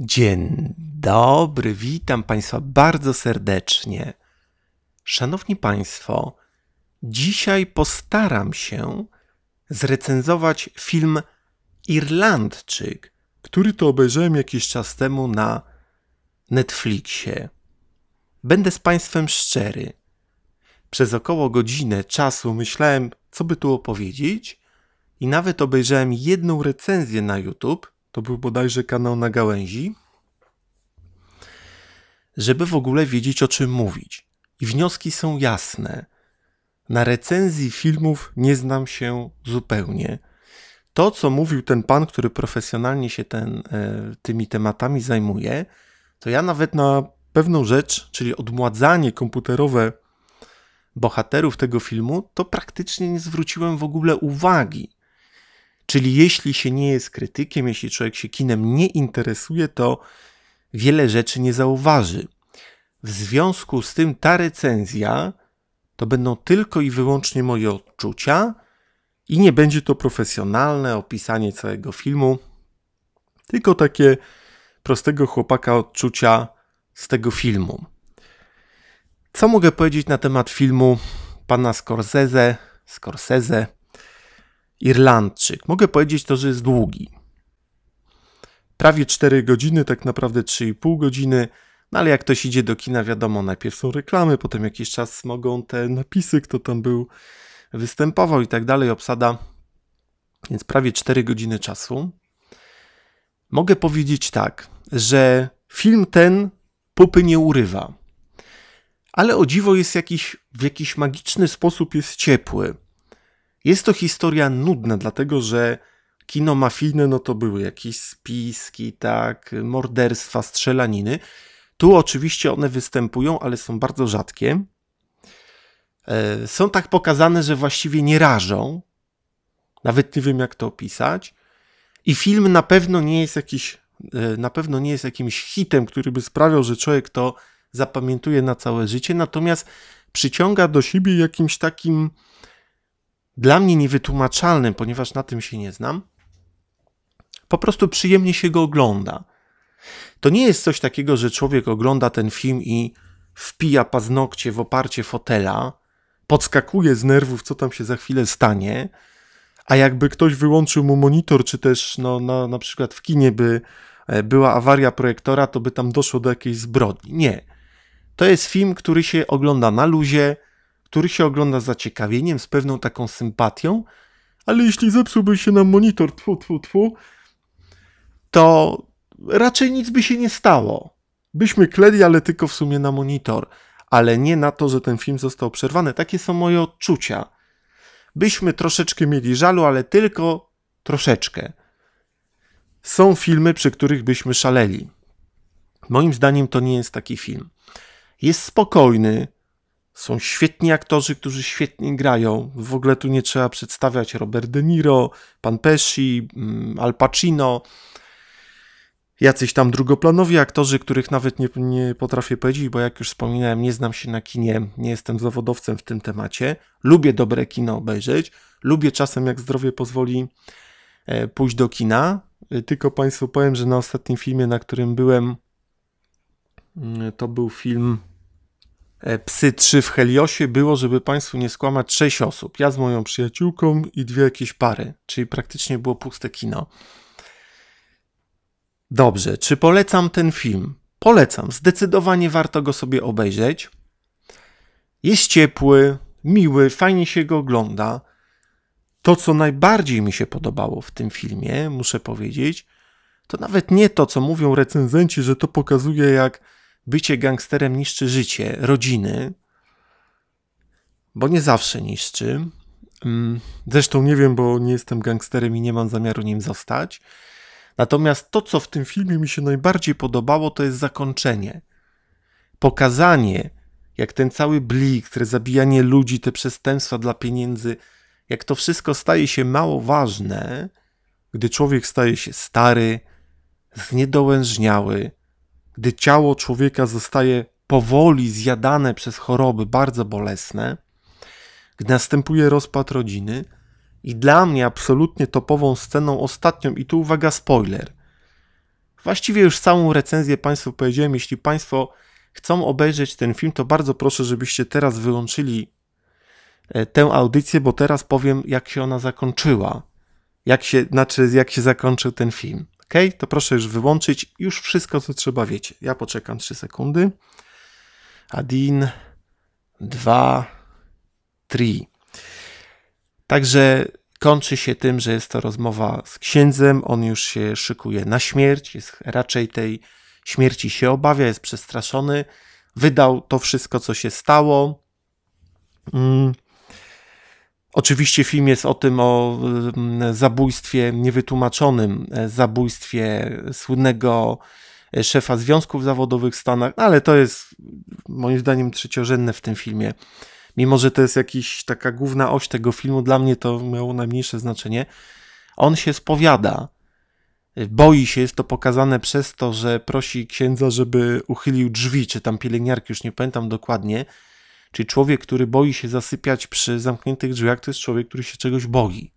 Dzień dobry, witam Państwa bardzo serdecznie. Szanowni Państwo, dzisiaj postaram się zrecenzować film Irlandczyk, który to obejrzałem jakiś czas temu na Netflixie. Będę z Państwem szczery. Przez około godzinę czasu myślałem, co by tu opowiedzieć, i nawet obejrzałem jedną recenzję na YouTube to był bodajże kanał na gałęzi, żeby w ogóle wiedzieć o czym mówić. I wnioski są jasne. Na recenzji filmów nie znam się zupełnie. To, co mówił ten pan, który profesjonalnie się ten, e, tymi tematami zajmuje, to ja nawet na pewną rzecz, czyli odmładzanie komputerowe bohaterów tego filmu, to praktycznie nie zwróciłem w ogóle uwagi. Czyli jeśli się nie jest krytykiem, jeśli człowiek się kinem nie interesuje, to wiele rzeczy nie zauważy. W związku z tym ta recenzja to będą tylko i wyłącznie moje odczucia i nie będzie to profesjonalne opisanie całego filmu, tylko takie prostego chłopaka odczucia z tego filmu. Co mogę powiedzieć na temat filmu pana Scorsese? Scorsese Irlandczyk. Mogę powiedzieć to, że jest długi. Prawie 4 godziny, tak naprawdę 3,5 godziny. No ale jak ktoś idzie do kina, wiadomo, najpierw są reklamy, potem jakiś czas mogą te napisy, kto tam był, występował i tak dalej, obsada. Więc prawie 4 godziny czasu. Mogę powiedzieć tak, że film ten pupy nie urywa. Ale o dziwo jest jakiś, w jakiś magiczny sposób jest ciepły. Jest to historia nudna, dlatego że kino mafijne no to były jakieś spiski, tak, morderstwa, strzelaniny. Tu oczywiście one występują, ale są bardzo rzadkie. E, są tak pokazane, że właściwie nie rażą. Nawet nie wiem, jak to opisać. I film na pewno nie jest jakiś, e, na pewno nie jest jakimś hitem, który by sprawiał, że człowiek to zapamiętuje na całe życie, natomiast przyciąga do siebie jakimś takim dla mnie niewytłumaczalnym, ponieważ na tym się nie znam, po prostu przyjemnie się go ogląda. To nie jest coś takiego, że człowiek ogląda ten film i wpija paznokcie w oparcie fotela, podskakuje z nerwów, co tam się za chwilę stanie, a jakby ktoś wyłączył mu monitor, czy też no, no, na przykład w kinie by e, była awaria projektora, to by tam doszło do jakiejś zbrodni. Nie. To jest film, który się ogląda na luzie, który się ogląda z zaciekawieniem, z pewną taką sympatią, ale jeśli zepsułby się nam monitor, tfu, tfu, tfu, to raczej nic by się nie stało. Byśmy kleli, ale tylko w sumie na monitor, ale nie na to, że ten film został przerwany. Takie są moje odczucia. Byśmy troszeczkę mieli żalu, ale tylko troszeczkę. Są filmy, przy których byśmy szaleli. Moim zdaniem to nie jest taki film. Jest spokojny, są świetni aktorzy, którzy świetnie grają. W ogóle tu nie trzeba przedstawiać Robert De Niro, Pan Pesci, mm, Al Pacino, jacyś tam drugoplanowi aktorzy, których nawet nie, nie potrafię powiedzieć, bo jak już wspominałem, nie znam się na kinie, nie jestem zawodowcem w tym temacie. Lubię dobre kino obejrzeć, lubię czasem, jak zdrowie pozwoli, e, pójść do kina. E, tylko Państwu powiem, że na ostatnim filmie, na którym byłem, mm, to był film E, psy 3 w Heliosie było, żeby Państwu nie skłamać, 6 osób. Ja z moją przyjaciółką i dwie jakieś pary, czyli praktycznie było puste kino. Dobrze, czy polecam ten film? Polecam, zdecydowanie warto go sobie obejrzeć. Jest ciepły, miły, fajnie się go ogląda. To, co najbardziej mi się podobało w tym filmie, muszę powiedzieć, to nawet nie to, co mówią recenzenci, że to pokazuje, jak bycie gangsterem niszczy życie, rodziny, bo nie zawsze niszczy. Mm, zresztą nie wiem, bo nie jestem gangsterem i nie mam zamiaru nim zostać. Natomiast to, co w tym filmie mi się najbardziej podobało, to jest zakończenie. Pokazanie, jak ten cały blik, które zabijanie ludzi, te przestępstwa dla pieniędzy, jak to wszystko staje się mało ważne, gdy człowiek staje się stary, zniedołężniały, gdy ciało człowieka zostaje powoli zjadane przez choroby bardzo bolesne, gdy następuje rozpad rodziny. I dla mnie absolutnie topową sceną ostatnią, i tu uwaga, spoiler. Właściwie już całą recenzję Państwu powiedziałem. Jeśli Państwo chcą obejrzeć ten film, to bardzo proszę, żebyście teraz wyłączyli e, tę audycję, bo teraz powiem, jak się ona zakończyła. Jak się, znaczy, jak się zakończył ten film. OK, to proszę już wyłączyć. Już wszystko, co trzeba, wiecie. Ja poczekam 3 sekundy. Adin, 2, 3. Także kończy się tym, że jest to rozmowa z księdzem. On już się szykuje na śmierć, jest raczej tej śmierci się obawia, jest przestraszony. Wydał to wszystko, co się stało. Mm Oczywiście film jest o tym, o mm, zabójstwie niewytłumaczonym, e, zabójstwie słynnego e, szefa związków zawodowych w Stanach, no ale to jest moim zdaniem trzeciorzędne w tym filmie. Mimo, że to jest jakaś taka główna oś tego filmu, dla mnie to miało najmniejsze znaczenie. On się spowiada, e, boi się, jest to pokazane przez to, że prosi księdza, żeby uchylił drzwi, czy tam pielęgniarki, już nie pamiętam dokładnie, Czyli człowiek, który boi się zasypiać przy zamkniętych drzwiach, to jest człowiek, który się czegoś boi.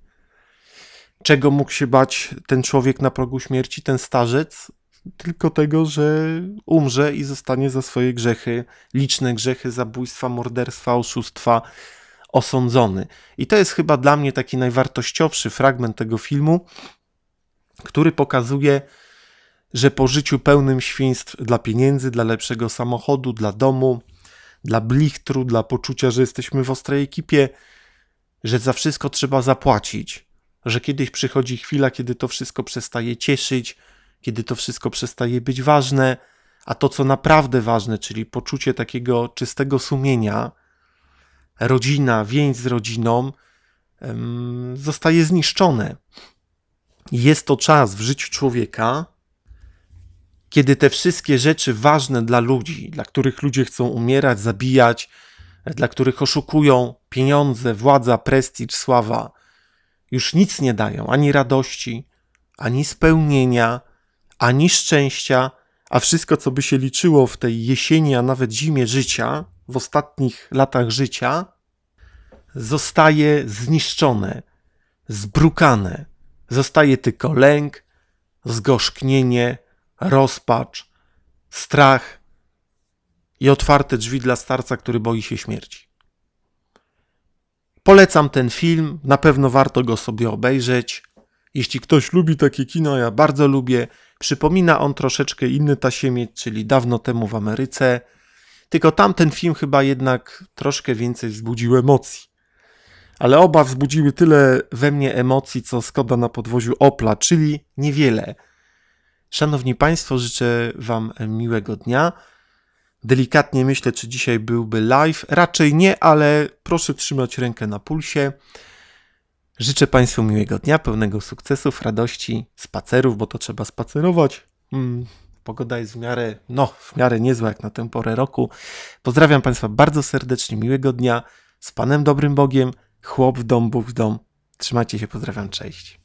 Czego mógł się bać ten człowiek na progu śmierci, ten starzec? Tylko tego, że umrze i zostanie za swoje grzechy, liczne grzechy, zabójstwa, morderstwa, oszustwa, osądzony. I to jest chyba dla mnie taki najwartościowszy fragment tego filmu, który pokazuje, że po życiu pełnym świństw dla pieniędzy, dla lepszego samochodu, dla domu, dla blichtru, dla poczucia, że jesteśmy w ostrej ekipie, że za wszystko trzeba zapłacić, że kiedyś przychodzi chwila, kiedy to wszystko przestaje cieszyć, kiedy to wszystko przestaje być ważne, a to, co naprawdę ważne, czyli poczucie takiego czystego sumienia, rodzina, więź z rodziną, zostaje zniszczone. Jest to czas w życiu człowieka, kiedy te wszystkie rzeczy ważne dla ludzi, dla których ludzie chcą umierać, zabijać, dla których oszukują pieniądze, władza, prestiż, sława, już nic nie dają ani radości, ani spełnienia, ani szczęścia, a wszystko, co by się liczyło w tej jesieni, a nawet zimie życia, w ostatnich latach życia, zostaje zniszczone, zbrukane. Zostaje tylko lęk, zgorzknienie, rozpacz, strach i otwarte drzwi dla starca, który boi się śmierci. Polecam ten film, na pewno warto go sobie obejrzeć. Jeśli ktoś lubi takie kino, ja bardzo lubię. Przypomina on troszeczkę inny Tasiemiec, czyli dawno temu w Ameryce. Tylko tamten film chyba jednak troszkę więcej wzbudził emocji. Ale oba wzbudziły tyle we mnie emocji, co Skoda na podwoziu Opla, czyli niewiele. Szanowni Państwo, życzę Wam miłego dnia. Delikatnie myślę, czy dzisiaj byłby live. Raczej nie, ale proszę trzymać rękę na pulsie. Życzę Państwu miłego dnia, pełnego sukcesów, radości, spacerów, bo to trzeba spacerować. Hmm, pogoda jest w miarę, no, w miarę niezła jak na tę porę roku. Pozdrawiam Państwa bardzo serdecznie, miłego dnia. Z Panem Dobrym Bogiem, chłop w dom, Bóg w dom. Trzymajcie się, pozdrawiam, cześć.